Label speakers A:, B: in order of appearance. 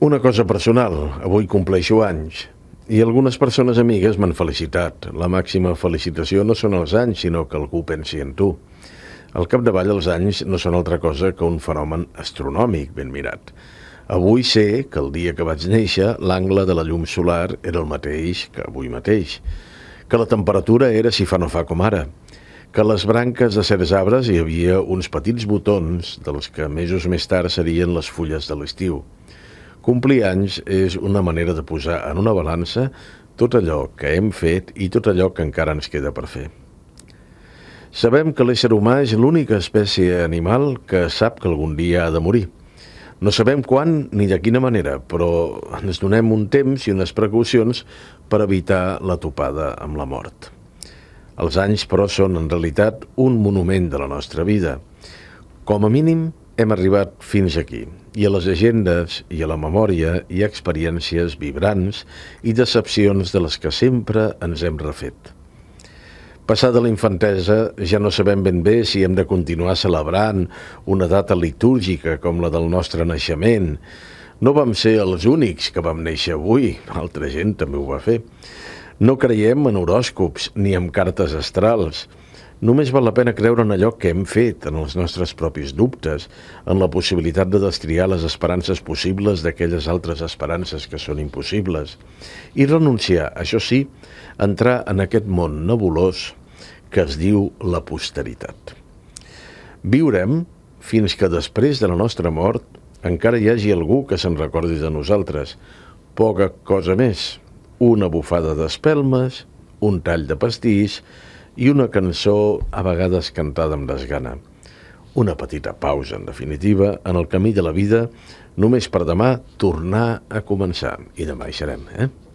A: Una cosa personal, avui compleixo anys i algunes persones amigues m'han felicitat. La màxima felicitació no són els anys, sinó que algú pensi en tu. Al capdavall, els anys no són altra cosa que un fenomen astronòmic ben mirat. Avui sé que el dia que vaig néixer l'angle de la llum solar era el mateix que avui mateix, que la temperatura era si fa no fa com ara, que a les branques de certs arbres hi havia uns petits botons dels que mesos més tard serien les fulles de l'estiu, Complir anys és una manera de posar en una balança tot allò que hem fet i tot allò que encara ens queda per fer. Sabem que l'ésser humà és l'única espècie animal que sap que algun dia ha de morir. No sabem quan ni de quina manera, però ens donem un temps i unes precaucions per evitar la topada amb la mort. Els anys, però, són en realitat un monument de la nostra vida. Com a mínim, hem arribat fins aquí, i a les agendes i a la memòria hi ha experiències vibrants i decepcions de les que sempre ens hem refet. Passada la infantesa, ja no sabem ben bé si hem de continuar celebrant una data litúrgica com la del nostre naixement. No vam ser els únics que vam néixer avui, altra gent també ho va fer. No creiem en horòscops ni en cartes astrals, Només val la pena creure en allò que hem fet, en els nostres propis dubtes, en la possibilitat de destriar les esperances possibles d'aquelles altres esperances que són impossibles, i renunciar, això sí, a entrar en aquest món nebulós que es diu la posteritat. Viurem fins que després de la nostra mort encara hi hagi algú que se'n recordi de nosaltres. Poca cosa més. Una bufada d'espelmes, un tall de pastís, i una cançó a vegades cantada amb desgana. Una petita pausa, en definitiva, en el camí de la vida, només per demà tornar a començar. I demà hi serem, eh?